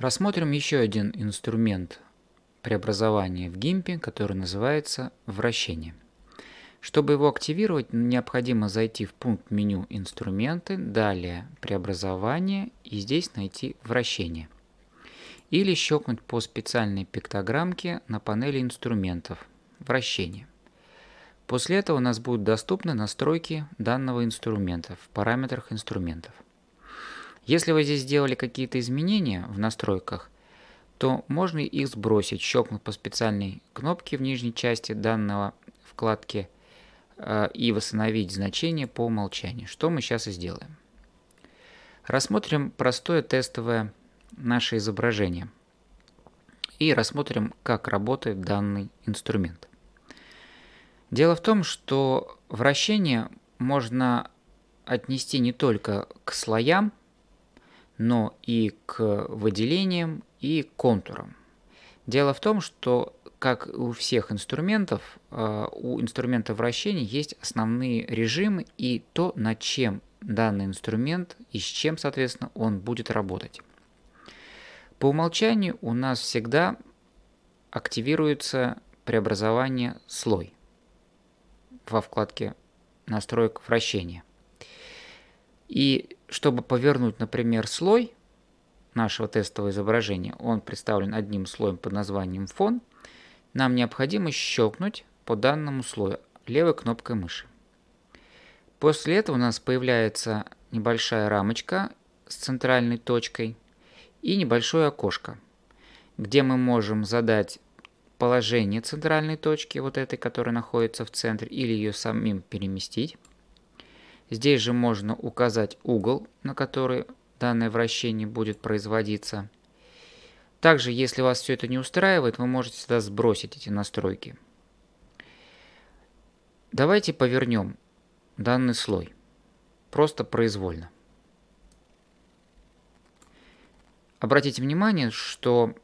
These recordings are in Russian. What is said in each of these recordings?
Рассмотрим еще один инструмент преобразования в гимпе, который называется вращение. Чтобы его активировать, необходимо зайти в пункт меню «Инструменты», далее «Преобразование» и здесь найти «Вращение». Или щелкнуть по специальной пиктограммке на панели инструментов «Вращение». После этого у нас будут доступны настройки данного инструмента в параметрах инструментов. Если вы здесь сделали какие-то изменения в настройках, то можно их сбросить, щелкнув по специальной кнопке в нижней части данного вкладки э, и восстановить значение по умолчанию, что мы сейчас и сделаем. Рассмотрим простое тестовое наше изображение и рассмотрим, как работает данный инструмент. Дело в том, что вращение можно отнести не только к слоям, но и к выделениям и к контурам. Дело в том, что как у всех инструментов, э, у инструмента вращения есть основные режимы и то, над чем данный инструмент и с чем, соответственно, он будет работать. По умолчанию у нас всегда активируется преобразование слой во вкладке настроек вращения». И чтобы повернуть, например, слой нашего тестового изображения, он представлен одним слоем под названием фон, нам необходимо щелкнуть по данному слою левой кнопкой мыши. После этого у нас появляется небольшая рамочка с центральной точкой и небольшое окошко, где мы можем задать положение центральной точки, вот этой, которая находится в центре, или ее самим переместить. Здесь же можно указать угол, на который данное вращение будет производиться. Также, если вас все это не устраивает, вы можете сюда сбросить эти настройки. Давайте повернем данный слой. Просто произвольно. Обратите внимание, что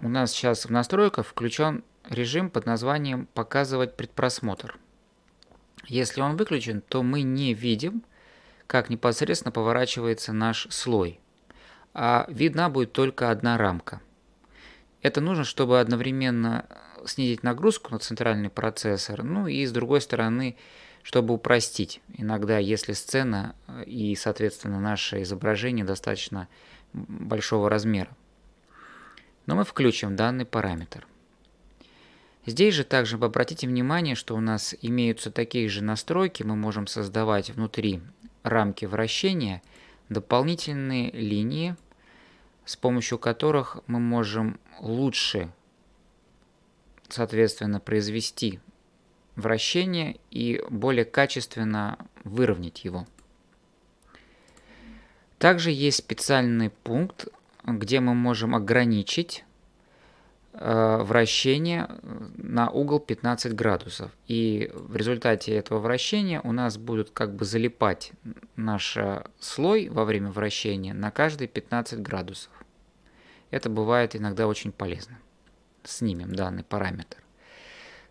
у нас сейчас в настройках включен режим под названием «Показывать предпросмотр». Если он выключен, то мы не видим, как непосредственно поворачивается наш слой, а видна будет только одна рамка. Это нужно, чтобы одновременно э, снизить нагрузку на центральный процессор, ну и с другой стороны, чтобы упростить. Иногда, если сцена э, и, соответственно, наше изображение достаточно большого размера. Но мы включим данный параметр. Здесь же также обратите внимание, что у нас имеются такие же настройки, мы можем создавать внутри рамки вращения дополнительные линии, с помощью которых мы можем лучше, соответственно, произвести вращение и более качественно выровнять его. Также есть специальный пункт, где мы можем ограничить Э, вращение э, на угол 15 градусов. И в результате этого вращения у нас будут как бы залипать наш э, слой во время вращения на каждые 15 градусов. Это бывает иногда очень полезно. Снимем данный параметр.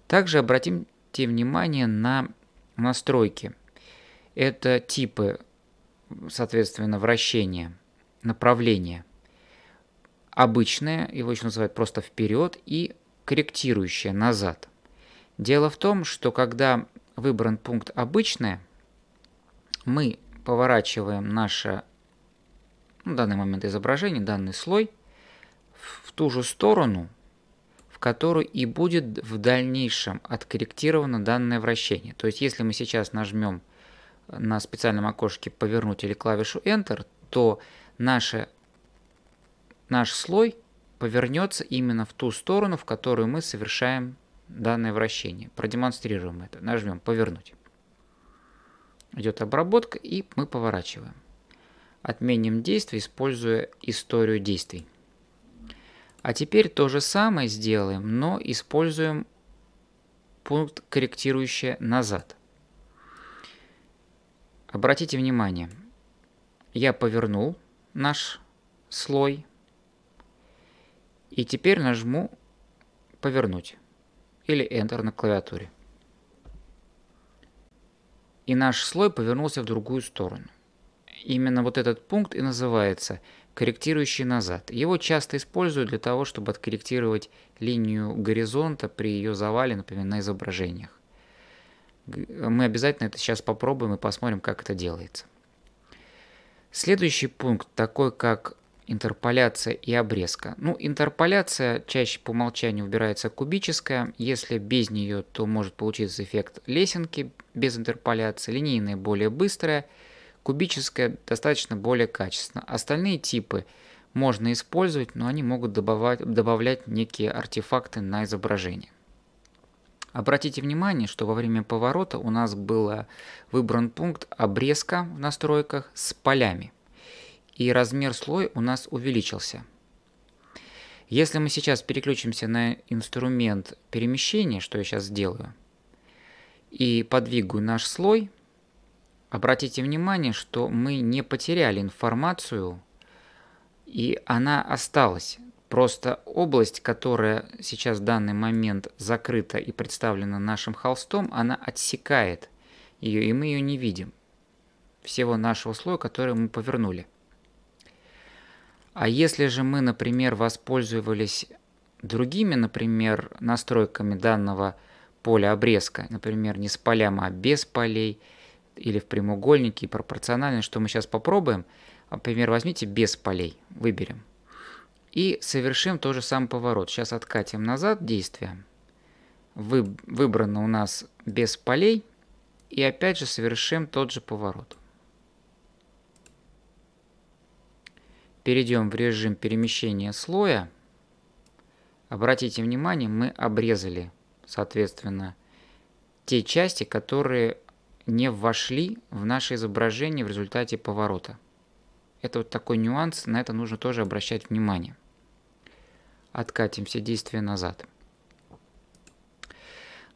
Также обратите внимание на настройки. Это типы, соответственно, вращения, направления – обычное, его еще называют просто вперед, и корректирующее назад. Дело в том, что когда выбран пункт обычное, мы поворачиваем наше ну, в данный момент изображение, данный слой в ту же сторону, в которую и будет в дальнейшем откорректировано данное вращение. То есть если мы сейчас нажмем на специальном окошке «Повернуть» или клавишу «Enter», то наше наш слой повернется именно в ту сторону, в которую мы совершаем данное вращение. Продемонстрируем это. Нажмем «Повернуть». Идет обработка, и мы поворачиваем. Отменим действие, используя историю действий. А теперь то же самое сделаем, но используем пункт корректирующее «Назад». Обратите внимание, я повернул наш слой – и теперь нажму «Повернуть» или Enter на клавиатуре. И наш слой повернулся в другую сторону. Именно вот этот пункт и называется «корректирующий назад». Его часто используют для того, чтобы откорректировать линию горизонта при ее завале, например, на изображениях. Мы обязательно это сейчас попробуем и посмотрим, как это делается. Следующий пункт, такой как интерполяция и обрезка. Ну, интерполяция чаще по умолчанию убирается кубическая. Если без нее, то может получиться эффект лесенки без интерполяции. Линейная более быстрая, кубическая достаточно более качественно. Остальные типы можно использовать, но они могут добавлять, добавлять некие артефакты на изображение. Обратите внимание, что во время поворота у нас был выбран пункт обрезка в настройках с полями – и размер слоя у нас увеличился. Если мы сейчас переключимся на инструмент перемещения, что я сейчас сделаю, и подвигаю наш слой, обратите внимание, что мы не потеряли информацию, и она осталась. Просто область, которая сейчас в данный момент закрыта и представлена нашим холстом, она отсекает ее, и мы ее не видим. Всего нашего слоя, который мы повернули. А если же мы, например, воспользовались другими, например, настройками данного поля обрезка, например, не с полями, а без полей, или в прямоугольнике, и пропорционально, что мы сейчас попробуем, а, например, возьмите без полей, выберем. И совершим тот же самый поворот. Сейчас откатим назад действие. Вы, выбрано у нас без полей. И опять же совершим тот же поворот. перейдем в режим перемещения слоя, обратите внимание, мы обрезали, соответственно, те части, которые не вошли в наше изображение в результате поворота. Это вот такой нюанс, на это нужно тоже обращать внимание. Откатим все действия назад.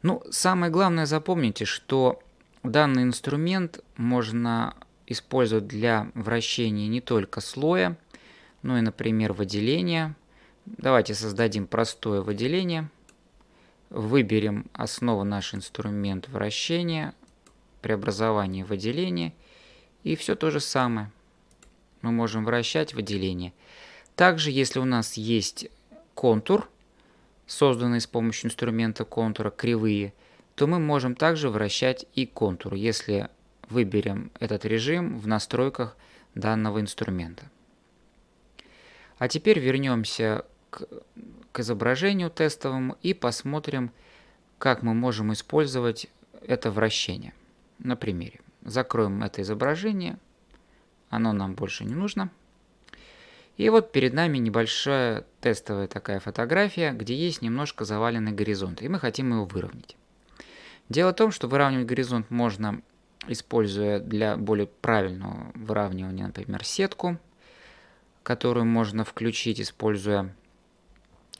Ну, самое главное запомните, что данный инструмент можно использовать для вращения не только слоя, ну и, например, выделение. Давайте создадим простое выделение. Выберем основу наш инструмент вращения, преобразование выделения И все то же самое. Мы можем вращать выделение. Также, если у нас есть контур, созданный с помощью инструмента контура кривые, то мы можем также вращать и контур, если выберем этот режим в настройках данного инструмента. А теперь вернемся к, к изображению тестовому и посмотрим, как мы можем использовать это вращение. На примере. Закроем это изображение. Оно нам больше не нужно. И вот перед нами небольшая тестовая такая фотография, где есть немножко заваленный горизонт, и мы хотим его выровнять. Дело в том, что выравнивать горизонт можно, используя для более правильного выравнивания, например, сетку которую можно включить, используя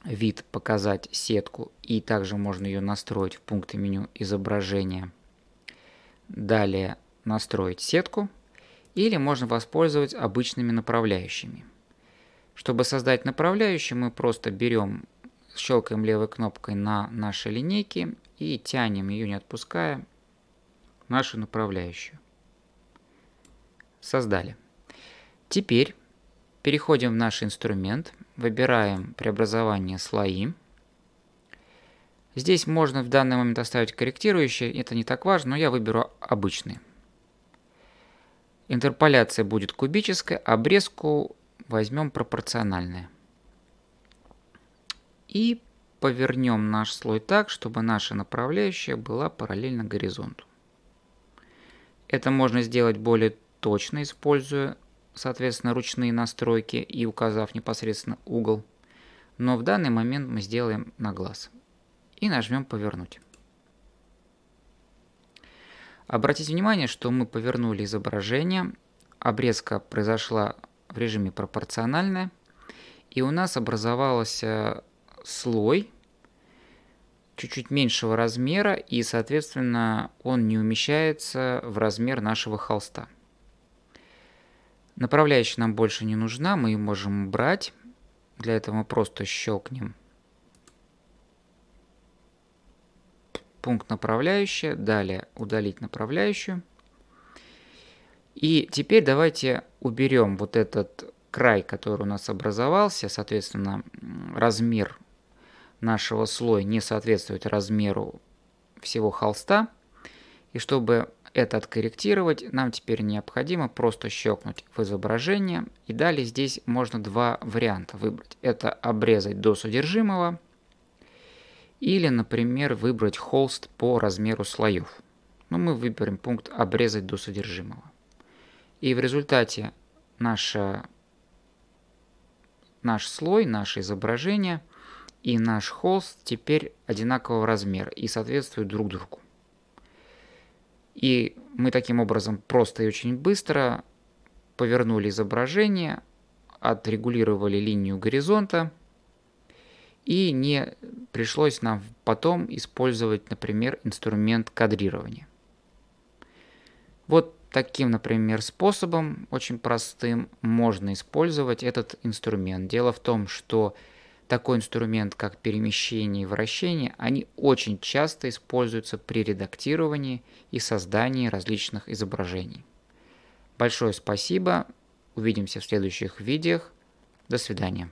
вид «Показать сетку», и также можно ее настроить в пункте меню «Изображение». Далее «Настроить сетку», или можно воспользоваться обычными направляющими. Чтобы создать направляющие, мы просто берем, щелкаем левой кнопкой на нашей линейке и тянем ее, не отпуская, нашу направляющую. Создали. Теперь Переходим в наш инструмент, выбираем преобразование слои. Здесь можно в данный момент оставить корректирующий, это не так важно, но я выберу обычный. Интерполяция будет кубическая, обрезку возьмем пропорциональная. И повернем наш слой так, чтобы наша направляющая была параллельно горизонту. Это можно сделать более точно, используя соответственно, ручные настройки и указав непосредственно угол. Но в данный момент мы сделаем на глаз. И нажмем «Повернуть». Обратите внимание, что мы повернули изображение, обрезка произошла в режиме пропорциональная, и у нас образовался слой чуть-чуть меньшего размера, и, соответственно, он не умещается в размер нашего холста. Направляющая нам больше не нужна, мы ее можем брать. Для этого мы просто щелкнем пункт направляющая, далее удалить направляющую. И теперь давайте уберем вот этот край, который у нас образовался, соответственно, размер нашего слоя не соответствует размеру всего холста. И чтобы это откорректировать нам теперь необходимо просто щелкнуть в изображение. И далее здесь можно два варианта выбрать. Это обрезать до содержимого или, например, выбрать холст по размеру слоев. Но ну, мы выберем пункт «Обрезать до содержимого». И в результате наша, наш слой, наше изображение и наш холст теперь одинакового размера и соответствуют друг другу. И мы таким образом просто и очень быстро повернули изображение, отрегулировали линию горизонта, и не пришлось нам потом использовать, например, инструмент кадрирования. Вот таким, например, способом, очень простым, можно использовать этот инструмент. Дело в том, что такой инструмент, как перемещение и вращение, они очень часто используются при редактировании и создании различных изображений. Большое спасибо, увидимся в следующих видео, до свидания.